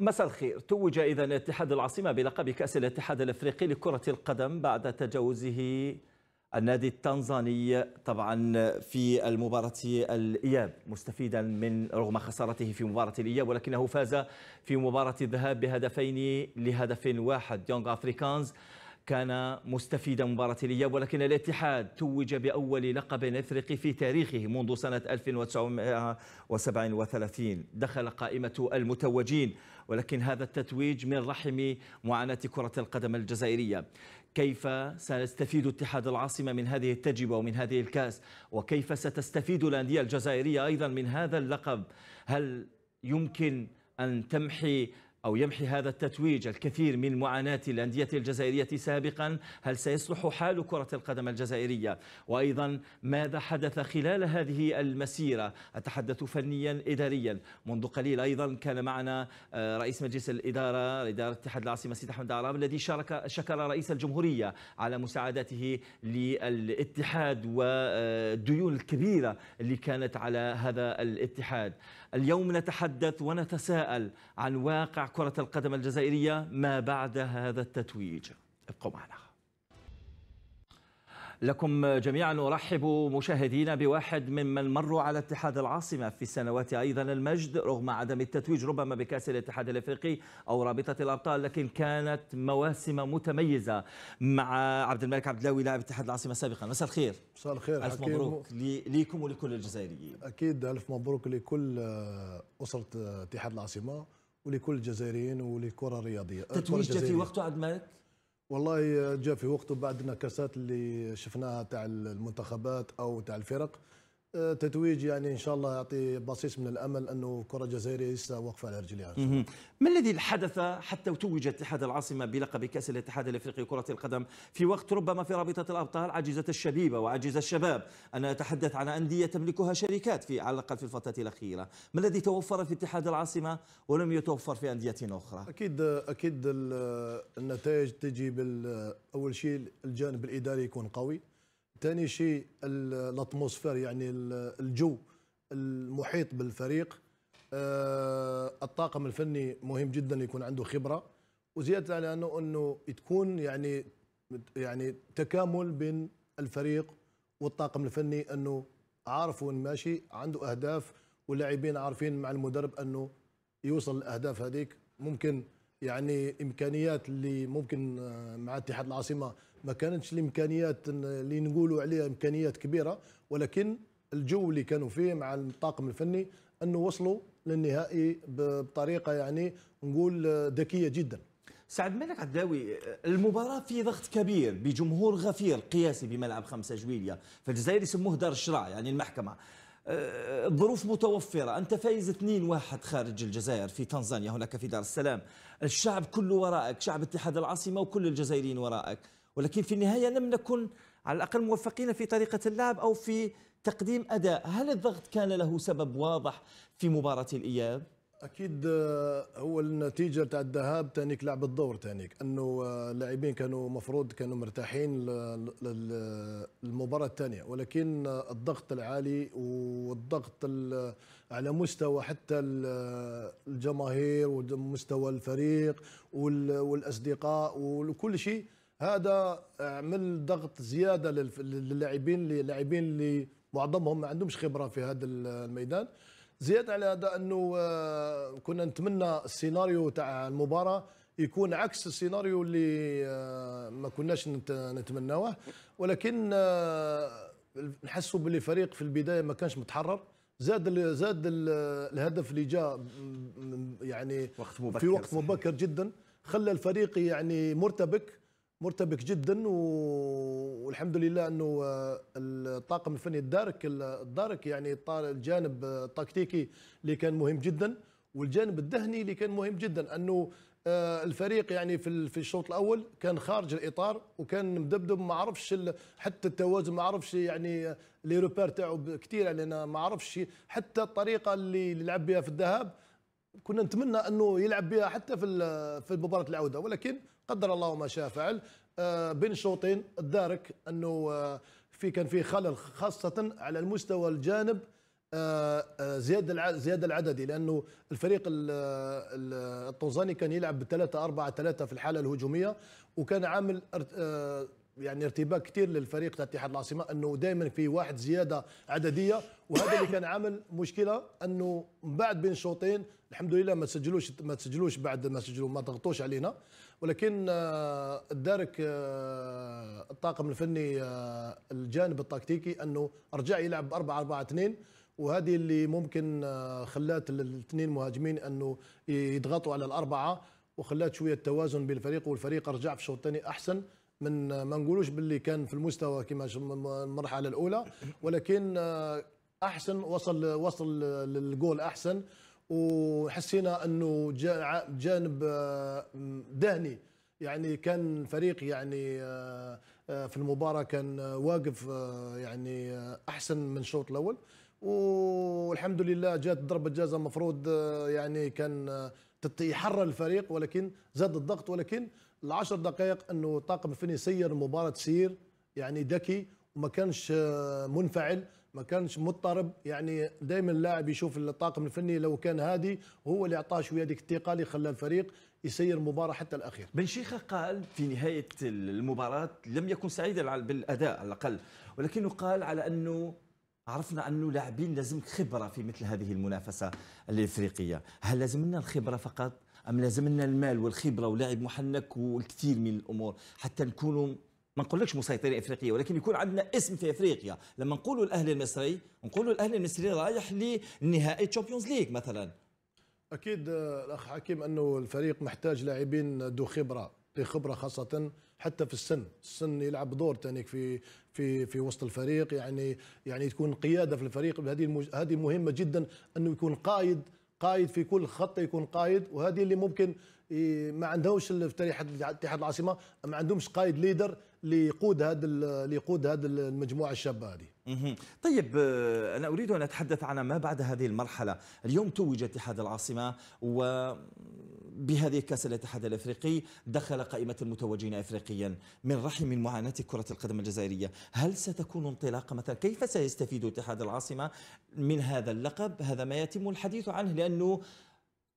مساء الخير توج إذا اتحاد العاصمة بلقب كأس الاتحاد الأفريقي لكرة القدم بعد تجاوزه النادي التنزاني طبعا في المباراة الإياب مستفيدا من رغم خسارته في مباراة الإياب ولكنه فاز في مباراة الذهاب بهدفين لهدف واحد يونغ أفريكانز كان مستفيدا مباراة الإياب ولكن الاتحاد توج بأول لقب إفريقي في تاريخه منذ سنة 1937 دخل قائمة المتوجين ولكن هذا التتويج من رحم معاناة كرة القدم الجزائرية كيف سيستفيد اتحاد العاصمة من هذه التجربة ومن هذه الكأس وكيف ستستفيد الأندية الجزائرية أيضا من هذا اللقب هل يمكن أن تمحي أو يمحي هذا التتويج الكثير من معاناة الأندية الجزائرية سابقا هل سيصلح حال كرة القدم الجزائرية وأيضا ماذا حدث خلال هذه المسيرة أتحدث فنيا إداريا منذ قليل أيضا كان معنا آه، رئيس مجلس الإدارة إدارة اتحاد العاصمة سيد أحمد عرام الذي شارك شكر رئيس الجمهورية على مساعدته للاتحاد والديون آه، الكبيرة اللي كانت على هذا الاتحاد اليوم نتحدث ونتساءل عن واقع كرة القدم الجزائرية ما بعد هذا التتويج ابقوا معنا لكم جميعا أرحب مشاهدينا بواحد ممن مروا على اتحاد العاصمة في السنوات أيضا المجد رغم عدم التتويج ربما بكأس الاتحاد الأفريقي أو رابطة الأبطال لكن كانت مواسم متميزة مع عبد الملك عبد اللاوي لاعب اتحاد العاصمة سابقا مساء الخير مساء الخير ألف مبروك ليكم ولكل الجزائريين أكيد ألف مبروك لكل آه، أسرة اتحاد العاصمة ولكل الجزائريين وللكره الرياضيه التتويج جاء في وقته عبد الملك والله جاء في وقته بعد النكسات اللي شفناها تاع المنتخبات او تاع الفرق تتويج يعني ان شاء الله يعطي بصيص من الامل انه الكره الجزائريه لسه واقفه على رجليها ما الذي حدث حتى توج اتحاد العاصمه بلقب كاس الاتحاد الافريقي لكره القدم في وقت ربما في رابطه الابطال عجزت الشبيبه وعجز الشباب انا اتحدث عن انديه تملكها شركات في على الاقل في الفتره الاخيره ما الذي توفر في اتحاد العاصمه ولم يتوفر في انديه اخرى اكيد اكيد النتائج تجي اول شيء الجانب الاداري يكون قوي ثاني شيء الاتموسفير يعني الجو المحيط بالفريق آه، الطاقم الفني مهم جدا يكون عنده خبره وزياده على انه انه تكون يعني يعني تكامل بين الفريق والطاقم الفني انه عارف وين ماشي عنده اهداف واللاعبين عارفين مع المدرب انه يوصل الاهداف هذيك ممكن يعني امكانيات اللي ممكن آه، مع اتحاد العاصمه ما كانتش الامكانيات اللي نقولوا عليها امكانيات كبيره ولكن الجو اللي كانوا فيه مع الطاقم الفني انه وصلوا للنهائي بطريقه يعني نقول ذكيه جدا. سعد مالك عداوي المباراة في ضغط كبير بجمهور غفير قياسي بملعب 5 جويليا في الجزائر يسموه دار الشراع يعني المحكمة الظروف أه، متوفرة أنت فايز 2-1 خارج الجزائر في تنزانيا هناك في دار السلام الشعب كله وراءك شعب اتحاد العاصمة وكل الجزائريين وراءك ولكن في النهايه لم نكن على الاقل موفقين في طريقه اللعب او في تقديم اداء، هل الضغط كان له سبب واضح في مباراه الاياب؟ اكيد آه، هو النتيجه تاع الذهاب تانيك لعب الدور تانيك انه اللاعبين آه، كانوا مفروض كانوا مرتاحين للمباراه الثانيه ولكن آه، الضغط العالي والضغط على مستوى حتى الجماهير ومستوى الفريق والاصدقاء وكل شيء هذا عمل ضغط زياده للاعبين اللي لاعبين اللي معظمهم ما عندهمش خبره في هذا الميدان زياده على هذا انه آه، كنا نتمنى السيناريو تاع المباراه يكون عكس السيناريو اللي آه، ما كناش نتمناوه ولكن آه، نحسوا باللي فريق في البدايه ما كانش متحرر زاد زاد الهدف اللي جاء يعني وقت مبكر في وقت مبكر جدا خلى الفريق يعني مرتبك مرتبك جدا والحمد لله انه آه، الطاقم الفني الدارك الدارك يعني الجانب آه، التكتيكي اللي كان مهم جدا والجانب الذهني اللي كان مهم جدا انه آه، الفريق يعني في في الشوط الاول كان خارج الاطار وكان مدبدب ما عرفش حتى التوازن ما عرفش يعني لي روبير تاعو كثير يعني انا ما عرفش حتى الطريقه اللي يلعب بها في الذهاب كنا نتمنى انه يلعب بها حتى في في مباراه العوده ولكن قدر الله ما شاء فعل آه، بين الشوطين الدارك انه آه، في كان في خلل خاصه على المستوى الجانب آه، زيادة زيادة العددي لأنه الفريق الطنزاني كان يلعب بثلاثة أربعة ثلاثة في الحالة الهجومية وكان عامل يعني ارتباك كثير للفريق تاع اتحاد العاصمه انه دائما في واحد زياده عدديه وهذا اللي كان عامل مشكله انه من بعد بين شوطين الحمد لله ما تسجلوش ما تسجلوش بعد ما سجلوا ما ضغطوش علينا ولكن آه، دارك آه، الطاقم الفني آه، الجانب التكتيكي انه رجع يلعب 4 4 2 وهذه اللي ممكن خلات الاثنين مهاجمين انه يضغطوا على الاربعه وخلات شويه توازن بين الفريق والفريق رجع في الشوط الثاني احسن من ما نقولوش باللي كان في المستوى كما المرحله الاولى ولكن احسن وصل وصل للجول احسن وحسينا انه جانب ذهني آه، يعني كان الفريق يعني آه، آه، في المباراه كان واقف يعني احسن من الشوط الاول والحمد لله جات ضربه جزاء مفروض يعني كان يحرر الفريق ولكن زاد الضغط ولكن العشر دقائق انه الطاقم الفني سير المباراه سير يعني ذكي وما كانش منفعل ما كانش مضطرب يعني دائما اللاعب يشوف الطاقم الفني لو كان هادي هو اللي اعطاه شويه ديك الثقه اللي خلى الفريق يسير المباراه حتى الاخير. بن شيخه قال في نهايه المباراه لم يكن سعيدا بالاداء على الاقل ولكنه قال على انه عرفنا انه لاعبين لازم خبره في مثل هذه المنافسه الافريقيه، هل لازم لنا الخبره فقط ام لازم لنا المال والخبره ولاعب محنك والكثير من الامور حتى نكونوا ما نقولكش مسيطرين افريقيه ولكن يكون عندنا اسم في افريقيا لما نقولوا الاهلي المصري نقولوا الاهلي المصري رايح لنهائي تشامبيونز ليج مثلا اكيد الاخ حكيم انه الفريق محتاج لاعبين ذو خبره ذو خبره خاصه حتى في السن السن يلعب دور تانيك في في في وسط الفريق يعني يعني تكون قياده في الفريق هذه هذه مهمه جدا انه يكون قائد قائد في كل خط يكون قائد وهذه اللي ممكن ما عندهمش في اتحاد العاصمه ما عندهمش قائد ليدر ليقود هذا ليقود هذا المجموعه الشابه هذه. طيب آه، انا اريد ان اتحدث عن ما بعد هذه المرحله، اليوم توج اتحاد العاصمه وبهذه كاس الاتحاد الافريقي دخل قائمه المتوجين افريقيا من رحم معاناه كره القدم الجزائريه، هل ستكون انطلاقه مثلا كيف سيستفيد اتحاد العاصمه من هذا اللقب؟ هذا ما يتم الحديث عنه لانه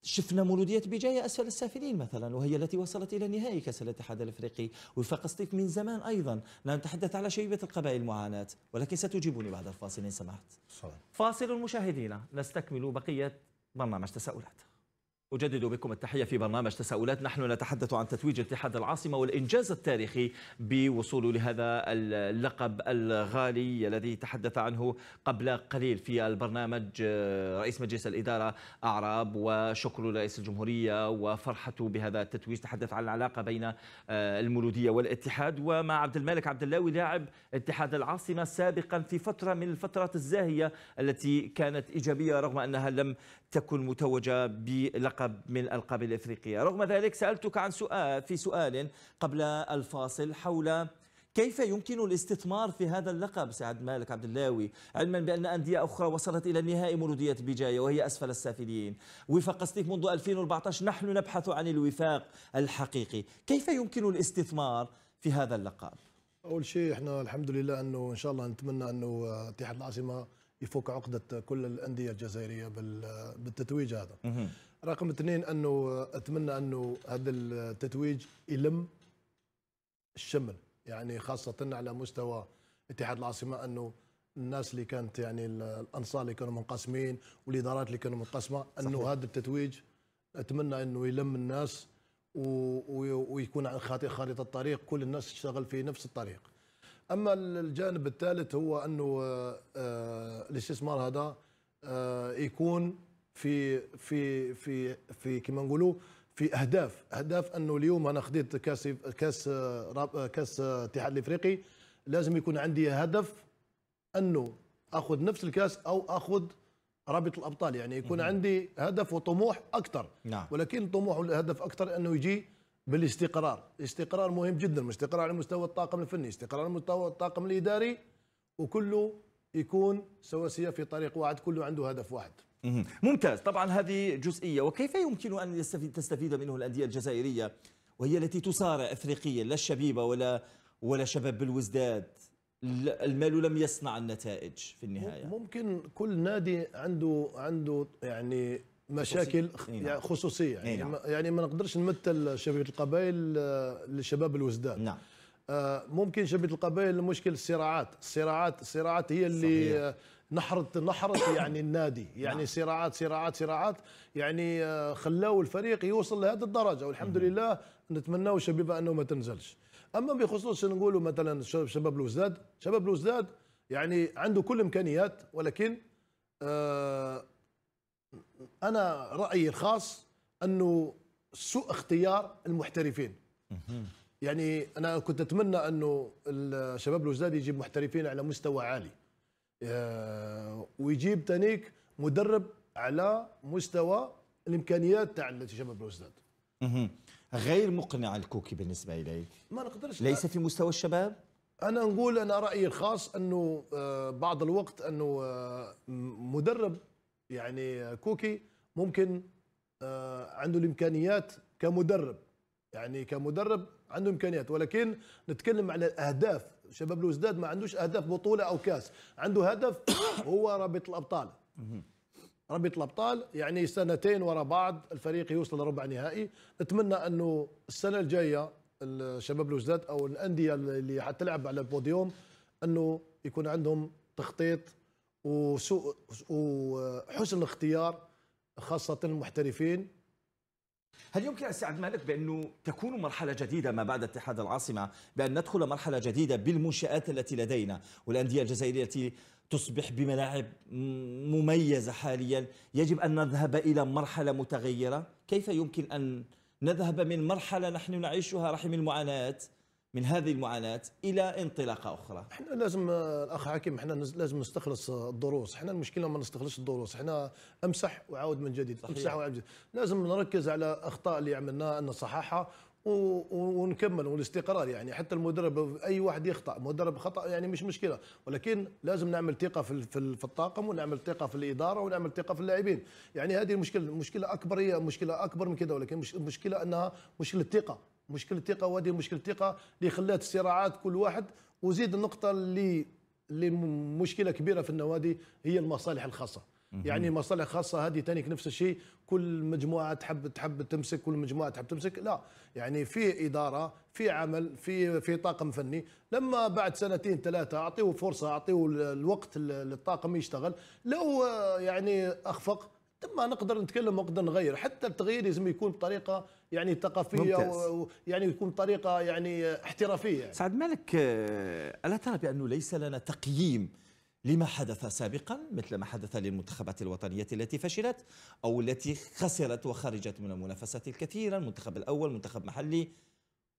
شفنا مولودية بجاية أسفل السافلين مثلا وهي التي وصلت إلى نهائي كأس الاتحاد الأفريقي وفاق سطيف من زمان أيضا لا نتحدث على شيبة القبائل المعاناه ولكن ستجيبني بعد الفاصل إن سمحت صحيح. فاصل المشاهدين نستكمل بقية برنامج تساؤلات أجدد بكم التحية في برنامج تساؤلات نحن نتحدث عن تتويج اتحاد العاصمة والإنجاز التاريخي بوصوله لهذا اللقب الغالي الذي تحدث عنه قبل قليل في البرنامج رئيس مجلس الإدارة أعراب وشكر رئيس الجمهورية وفرحته بهذا التتويج تحدث عن العلاقة بين آه، المولودية والاتحاد ومع عبد الملك عبد اللاوي لاعب اتحاد العاصمة سابقا في فترة من الفترات الزاهية التي كانت إيجابية رغم أنها لم تكن متوجة بلقب من الألقاب الإفريقية رغم ذلك سألتك عن سؤال في سؤال قبل الفاصل حول كيف يمكن الاستثمار في هذا اللقب سعد مالك عبد اللاوي علما بأن أندية أخرى وصلت إلى النهائي مولودية بجاية وهي أسفل السافلين وفاق قصديك منذ 2014 نحن نبحث عن الوفاق الحقيقي كيف يمكن الاستثمار في هذا اللقب؟ أول شيء احنا الحمد لله أنه إن شاء الله نتمنى أنه آه، اتحاد العاصمة يفك عقده كل الانديه الجزائريه بالتتويج هذا. رقم اثنين انه اتمنى انه هذا التتويج يلم الشمل يعني خاصه على مستوى اتحاد العاصمه انه الناس اللي كانت يعني الانصار اللي كانوا منقسمين والادارات اللي كانوا منقسمه انه هذا التتويج اتمنى انه يلم الناس ويكون عن خارطه الطريق كل الناس تشتغل في نفس الطريق. اما الجانب الثالث هو انه آه، آه، الاستثمار هذا آه، يكون في في في في كما نقولوا في اهداف اهداف انه اليوم انا خديت كاس كاس كاس الاتحاد الافريقي لازم يكون عندي هدف انه اخذ نفس الكاس او اخذ رابط الابطال يعني يكون عندي هدف وطموح اكثر نعم. ولكن طموح والهدف اكثر انه يجي بالاستقرار الاستقرار مهم جدا استقرار على مستوى الطاقم الفني استقرار على مستوى الطاقم الإداري وكله يكون سواسية في طريق واحد كله عنده هدف واحد ممتاز طبعا هذه جزئية وكيف يمكن أن يستفيد تستفيد منه الأندية الجزائرية وهي التي تصارع إفريقيا لا الشبيبة ولا ولا شباب بالوزداد المال لم يصنع النتائج في النهاية ممكن كل نادي عنده عنده يعني مشاكل نعم. يعني خصوصيه يعني, نعم. يعني ما نقدرش نمثل شبيبه القبائل آه، لشباب الوزدان نعم. آه، ممكن شبيبه القبائل المشكل الصراعات الصراعات الصراعات هي اللي صحيح. نحرت نحرت يعني النادي يعني نعم. صراعات صراعات صراعات يعني آه، خلاو الفريق يوصل لهذه الدرجه والحمد لله نتمناو شبيبه انه ما تنزلش اما بخصوص نقولوا مثلا شباب الوزداد شباب الوزداد يعني عنده كل امكانيات ولكن آه انا رايي الخاص انه سوء اختيار المحترفين يعني انا كنت اتمنى انه الشباب الوزداد يجيب محترفين على مستوى عالي آه، ويجيب تانيك مدرب على مستوى الامكانيات تاع الشباب الوزداد غير مقنع الكوكي بالنسبه اليك ما نقدرش ليس في مستوى الشباب انا نقول انا رايي الخاص انه آه، بعض الوقت انه آه، مدرب يعني كوكي ممكن آه، عنده الامكانيات كمدرب يعني كمدرب عنده امكانيات ولكن نتكلم على الاهداف شباب الوزداد ما عندوش اهداف بطوله او كاس عنده هدف هو رابطه الابطال رابطه الابطال يعني سنتين ورا بعض الفريق يوصل لربع نهائي نتمنى انه السنه الجايه الشباب الوزداد او الانديه اللي حتلعب على البوديوم انه يكون عندهم تخطيط وسوء وحسن اختيار خاصه المحترفين هل يمكن استاذ مالك بانه تكون مرحله جديده ما بعد اتحاد العاصمه بان ندخل مرحله جديده بالمنشات التي لدينا والانديه الجزائريه التي تصبح بملاعب مميزه حاليا يجب ان نذهب الى مرحله متغيره كيف يمكن ان نذهب من مرحله نحن نعيشها رحم المعاناه من هذه المعاناة إلى انطلاقة أخرى احنا لازم الأخ حكيم احنا لازم نستخلص الدروس احنا المشكلة ما نستخلصش الدروس احنا أمسح وعاود من جديد صحيح. أمسح وعاود من جديد لازم نركز على أخطاء اللي عملناها أن نصححها ونكمل والاستقرار يعني حتى المدرب اي واحد يخطا مدرب خطا يعني مش مشكله ولكن لازم نعمل ثقه في في الطاقم ونعمل ثقه في الاداره ونعمل ثقه في اللاعبين يعني هذه المشكله المشكله اكبر هي مشكله اكبر من كذا ولكن مش مشكله انها مشكله ثقه مشكل الثقه وهذه مشكل الثقه اللي خلات الصراعات كل واحد وزيد النقطه اللي اللي مشكله كبيره في النوادي هي المصالح الخاصه يعني مصالح خاصة هذه تانيك نفس الشيء كل مجموعة تحب تحب تمسك كل مجموعة تحب تمسك لا يعني في إدارة في عمل في في طاقم فني لما بعد سنتين ثلاثة أعطيه فرصة أعطيه الوقت للطاقم يشتغل لو يعني أخفق ثم نقدر نتكلم ونقدر نغير حتى التغيير لازم يكون بطريقه يعني ثقافيه ويعني يكون بطريقه يعني احترافيه يعني. سعد مالك آه، الا ترى بانه ليس لنا تقييم لما حدث سابقا مثل ما حدث للمنتخبات الوطنية التي فشلت أو التي خسرت وخرجت من المنافسات الكثيرة المنتخب الأول منتخب محلي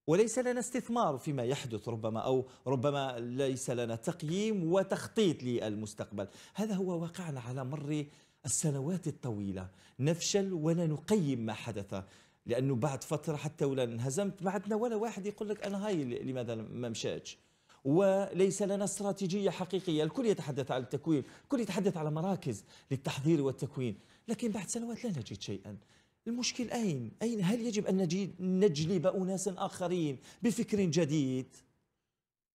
وليس لنا استثمار فيما يحدث ربما أو ربما ليس لنا تقييم وتخطيط للمستقبل هذا هو واقعنا على مر السنوات الطويلة نفشل ولا نقيم ما حدث لأنه بعد فترة حتى ولا انهزمت بعدنا ولا واحد يقول لك أنا هاي لماذا ما مشاتش وليس لنا استراتيجية حقيقية الكل يتحدث عن التكوين الكل يتحدث على مراكز للتحضير والتكوين لكن بعد سنوات لا نجد شيئا المشكل أين؟ أين هل يجب أن نجلب أناسا آخرين بفكر جديد؟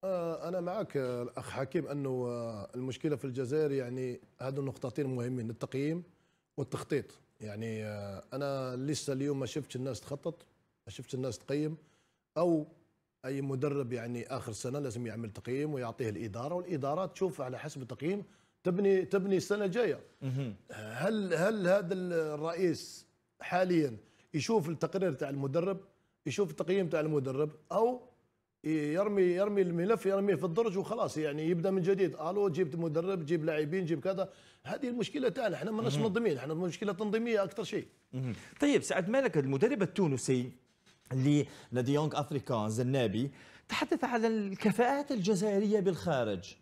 آه، انا معك الاخ حكيم انه آه، المشكله في الجزائر يعني هذو النقطتين مهمين التقييم والتخطيط يعني آه، انا لسه اليوم ما شفتش الناس تخطط ما شفتش الناس تقيم او اي مدرب يعني اخر سنه لازم يعمل تقييم ويعطيه الاداره والاداره تشوف على حسب التقييم تبني تبني السنه الجايه هل هل هذا الرئيس حاليا يشوف التقرير تاع المدرب يشوف التقييم تاع المدرب او يرمي يرمي الملف يرميه في الدرج وخلاص يعني يبدا من جديد الو جبت مدرب جيب لاعبين جيب كذا هذه المشكله تاعنا احنا ماناش منظمين احنا مشكله تنظيميه اكثر شيء طيب سعد مالك المدرب التونسي لنادي يونغ افريكان زنابي تحدث على الكفاءات الجزائريه بالخارج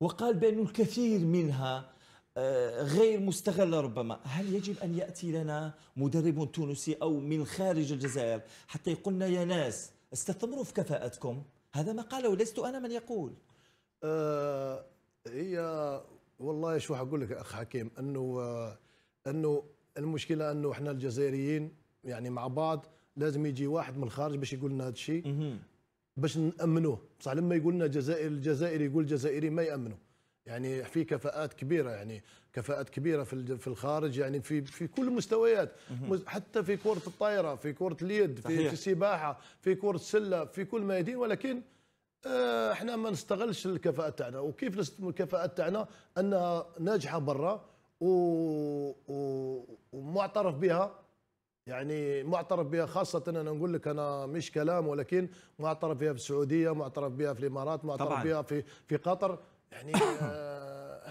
وقال بان الكثير منها آه، غير مستغله ربما هل يجب ان ياتي لنا مدرب تونسي او من خارج الجزائر حتى يقولنا يا ناس استثمروا في كفاءتكم هذا ما قاله لست أنا من يقول آه هي والله شو اقول لك أخ حكيم أنه آه أنه المشكلة أنه إحنا الجزائريين يعني مع بعض لازم يجي واحد من الخارج باش يقول لنا هذا الشيء باش نامنوه بصح لما يقول لنا جزائر الجزائري يقول جزائري ما يامنوا يعني في كفاءات كبيره يعني كفاءات كبيره في في الخارج يعني في في كل المستويات حتى في كره الطائره في كره اليد في, في السباحه في كره السله في كل ميادين ولكن آه، احنا ما نستغلش الكفاءه تاعنا وكيف الكفاءه تاعنا انها ناجحه برا و... و... ومعترف بها يعني معترف بها خاصة أنا نقول لك أنا مش كلام ولكن معترف بها في السعودية معترف بها في الإمارات معترف بها في في قطر يعني آه،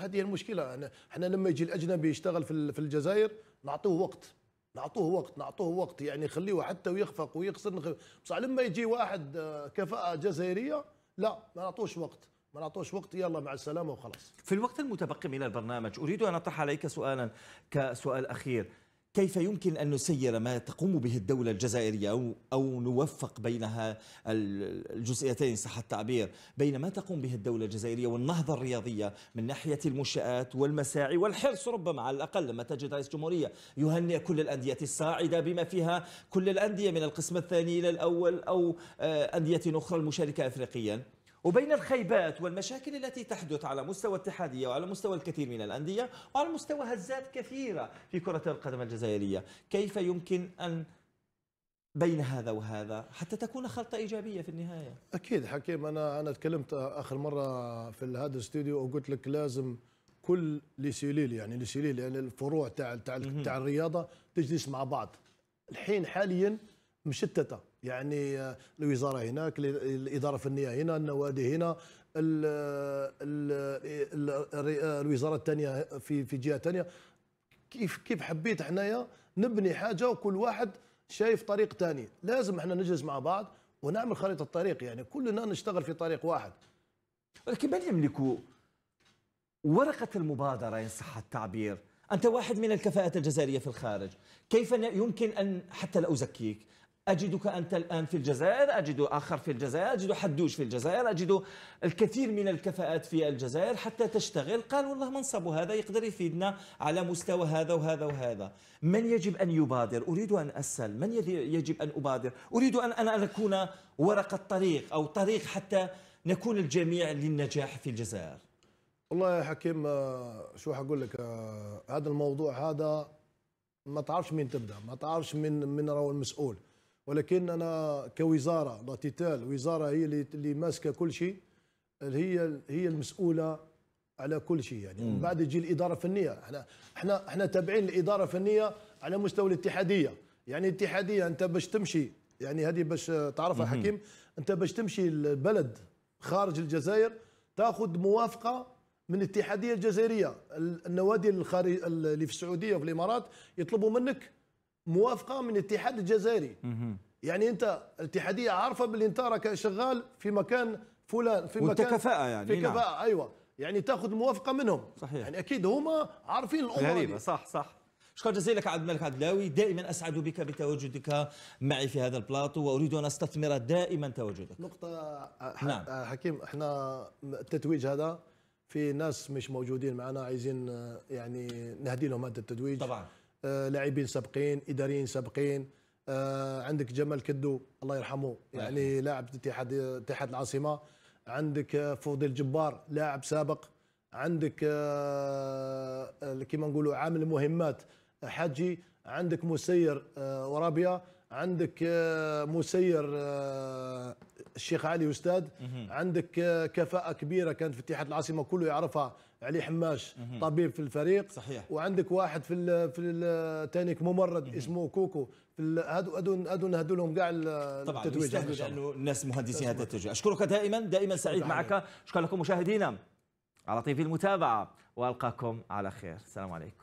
هذه المشكله احنا لما يجي الاجنبي يشتغل في الجزائر نعطوه وقت نعطوه وقت نعطوه وقت يعني خليه حتى ويخفق ويخسر بصح لما يجي واحد آه، كفاءه جزائريه لا ما نعطوش وقت ما نعطوش وقت يلا مع السلامه وخلاص في الوقت المتبقي من البرنامج اريد ان اطرح عليك سؤالا كسؤال اخير كيف يمكن أن نسير ما تقوم به الدولة الجزائرية أو, أو نوفق بينها الجزئيتين صح التعبير بين ما تقوم به الدولة الجزائرية والنهضة الرياضية من ناحية المنشآت والمساعي والحرص ربما على الأقل لما تجد رئيس جمهورية يهنئ كل الأندية الصاعدة بما فيها كل الأندية من القسم الثاني إلى الأول أو آه، أندية أخرى المشاركة أفريقيا وبين الخيبات والمشاكل التي تحدث على مستوى الاتحادية وعلى مستوى الكثير من الأندية وعلى مستوى هزات كثيرة في كرة القدم الجزائرية كيف يمكن أن بين هذا وهذا حتى تكون خلطة إيجابية في النهاية أكيد حكيم أنا أنا تكلمت آخر مرة في هذا الاستوديو وقلت لك لازم كل لسيليل يعني لسيليل يعني الفروع تاع تاع تاع الرياضة تجلس مع بعض الحين حاليا مشتتة يعني الوزاره هناك الاداره الفنيه هنا النوادي هنا الوزاره الثانيه في في جهه ثانيه كيف كيف حبيت حنايا نبني حاجه وكل واحد شايف طريق ثاني لازم احنا نجلس مع بعض ونعمل خريطه الطريق يعني كلنا نشتغل في طريق واحد ولكن من يملك ورقه المبادره ان صح التعبير انت واحد من الكفاءات الجزائريه في الخارج كيف يمكن ان حتى لا ازكيك أجدك أنت الآن في الجزائر أجد آخر في الجزائر أجد حدوش في الجزائر أجد الكثير من الكفاءات في الجزائر حتى تشتغل قال والله منصب هذا يقدر يفيدنا على مستوى هذا وهذا وهذا من يجب أن يبادر أريد أن أسأل من يجب أن أبادر أريد أن أنا أكون ورقة طريق أو طريق حتى نكون الجميع للنجاح في الجزائر والله يا حكيم آه، شو حقول لك آه، هذا الموضوع هذا ما تعرفش مين تبدا ما تعرفش من من راهو المسؤول ولكن انا كوزاره لاتيتال وزاره هي اللي ماسكه كل شيء هي هي المسؤوله على كل شيء يعني من بعد تجي الاداره الفنيه احنا احنا احنا تابعين الاداره الفنيه على مستوى الاتحاديه يعني الاتحاديه انت باش تمشي يعني هذه باش تعرفها حكيم انت باش تمشي البلد خارج الجزائر تاخذ موافقه من الاتحاديه الجزائريه النوادي الخارج اللي في السعوديه وفي الامارات يطلبوا منك موافقه من الاتحاد الجزائري يعني انت الاتحاديه عارفه باللي انت راك شغال في مكان فلان في مكان كفاءه يعني في نعم. كفاءه ايوه يعني تاخذ موافقه منهم صحيح يعني اكيد هما عارفين الامور غريبه صح صح شكرا جزيلا لك عبد الملك عبدلاوي دائما اسعد بك بتواجدك معي في هذا البلاطو واريد ان استثمر دائما تواجدك نقطه نعم. حكيم احنا التتويج هذا في ناس مش موجودين معنا عايزين يعني نهدي لهم هذا التتويج طبعا آه، لاعبين سابقين اداريين سابقين آه، عندك جمال كدو الله يرحمه يعني لاعب اتحاد اتحاد العاصمه عندك آه، فوضي الجبار لاعب سابق عندك كما نقولوا عامل مهمات حجي عندك مسير ورابية عندك مسير الشيخ علي أستاذ عندك كفاءة كبيرة كانت في اتحاد العاصمة كله يعرفها علي حماش طبيب في الفريق صحيح وعندك واحد في في التانيك ممرض اسمه كوكو هادو هادو هادو نهدوا لهم كاع التتويج طبعا لانه الناس مهندسين هذا التتويج اشكرك دائما دائما سعيد معك شكرا لكم مشاهدينا على طيب المتابعه والقاكم على خير السلام عليكم